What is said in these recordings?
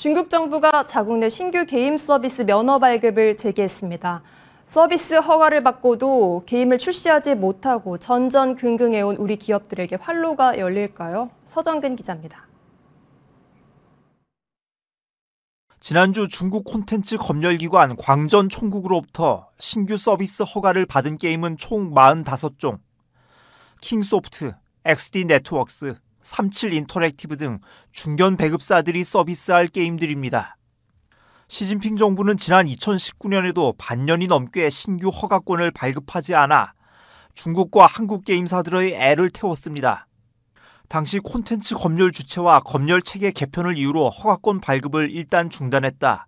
중국 정부가 자국 내 신규 게임 서비스 면허 발급을 재개했습니다. 서비스 허가를 받고도 게임을 출시하지 못하고 전전긍긍해온 우리 기업들에게 활로가 열릴까요? 서정근 기자입니다. 지난주 중국 콘텐츠 검열기관 광전 총국으로부터 신규 서비스 허가를 받은 게임은 총 45종. 킹소프트, XD 네트웍스, 37 인터랙티브 등 중견 배급사들이 서비스할 게임들입니다. 시진핑 정부는 지난 2019년에도 반년이 넘게 신규 허가권을 발급하지 않아 중국과 한국 게임사들의 애를 태웠습니다. 당시 콘텐츠 검열 주체와 검열 체계 개편을 이유로 허가권 발급을 일단 중단했다.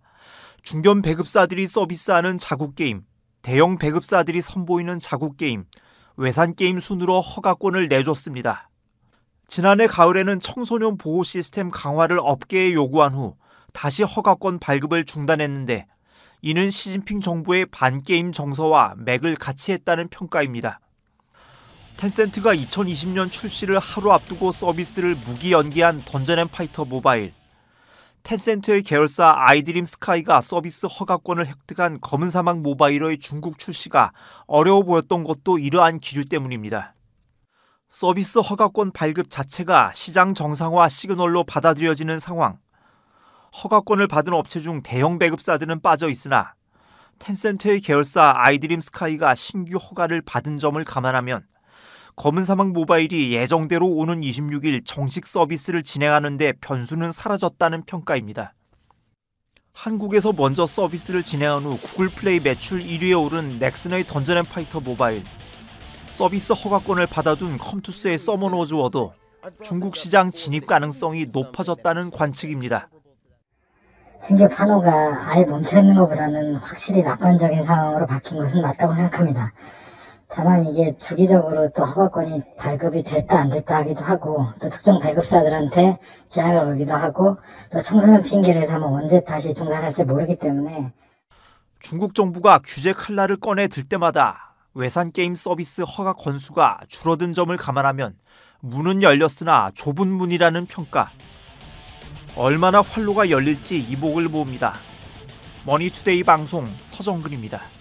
중견 배급사들이 서비스하는 자국 게임, 대형 배급사들이 선보이는 자국 게임, 외산 게임 순으로 허가권을 내줬습니다. 지난해 가을에는 청소년 보호 시스템 강화를 업계에 요구한 후 다시 허가권 발급을 중단했는데 이는 시진핑 정부의 반게임 정서와 맥을 같이 했다는 평가입니다. 텐센트가 2020년 출시를 하루 앞두고 서비스를 무기 연기한 던전앤파이터 모바일. 텐센트의 계열사 아이드림 스카이가 서비스 허가권을 획득한 검은 사막 모바일의 중국 출시가 어려워 보였던 것도 이러한 기류 때문입니다. 서비스 허가권 발급 자체가 시장 정상화 시그널로 받아들여지는 상황. 허가권을 받은 업체 중 대형 배급사들은 빠져 있으나 텐센트의 계열사 아이드림 스카이가 신규 허가를 받은 점을 감안하면 검은 사막 모바일이 예정대로 오는 26일 정식 서비스를 진행하는데 변수는 사라졌다는 평가입니다. 한국에서 먼저 서비스를 진행한 후 구글 플레이 매출 1위에 오른 넥슨의 던전 앤 파이터 모바일. 서비스 허가권을 받아둔 컴투스의 서머노즈워도 중국 시장 진입 가능성이 높아졌다는 관측입니다. 신규 판호가 아예 멈춰있는 것보다는 확실히 낙관적인 상황으로 바뀐 것은 맞다고 생각합니다. 다만 이게 주기적으로 또 허가권이 발급이 됐다 안 됐다 하기도 하고 또 특정 발급사들한테 제한을 오기도 하고 또 청소년 핑계를 삼아 언제 다시 중단할지 모르기 때문에 중국 정부가 규제 칼날을 꺼내 들 때마다 외산 게임 서비스 허가 건수가 줄어든 점을 감안하면 문은 열렸으나 좁은 문이라는 평가. 얼마나 활로가 열릴지 이목을 모읍니다. 머니투데이 방송 서정근입니다.